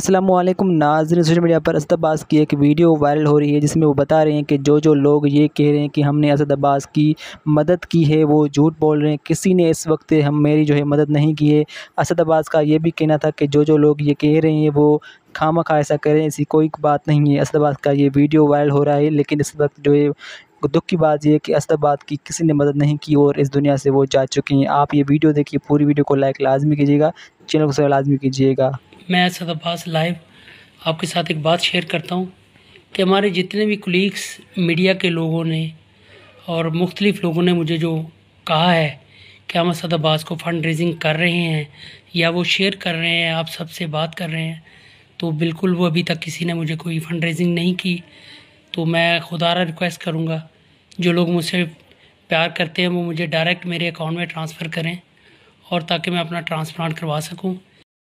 Aslam नाजन social media पर असद अब्बास की एक वीडियो वायरल हो रही है जिसमें वो बता रहे हैं कि जो जो लोग ये कह रहे हैं कि हमने असद अब्बास की मदद की है वो झूठ बोल रहे हैं किसी ने इस वक्त हम मेरी जो है मदद नहीं की है असद अब्बास का ये भी कहना था कि जो जो लोग ये कह रहे हैं वो खाम खा ऐसा करें ऐसी कोई बात नहीं है असद अब्बास का ये वीडियो वायरल हो रहा है लेकिन इस वक्त जो है दुख की बात यह है कि असदाबाद की किसी ने मदद नहीं की और इस दुनिया से वो जा चुकी हैं आप ये वीडियो देखिए पूरी वीडियो को लाइक लाजमी कीजिएगा चैनल को सर लाजमी कीजिएगा मैं असद अब्बास लाइव आपके साथ एक बात शेयर करता हूँ कि हमारे जितने भी कुलीग्स मीडिया के लोगों ने और मुख्तलिफ़ लोगों ने मुझे जो कहा है कि हम असद अब्बास को फ़ंड रेजिंग कर रहे हैं या वो शेयर कर रहे हैं आप सबसे बात कर रहे हैं तो बिल्कुल वो अभी तक किसी ने मुझे कोई फ़ंड रेजिंग नहीं की तो मैं खुदारा रिक्वेस्ट करूँगा जो लोग मुझसे प्यार करते हैं वो मुझे डायरेक्ट मेरे अकाउंट में ट्रांसफ़र करें और ताकि मैं अपना ट्रांसप्लांट करवा सकूँ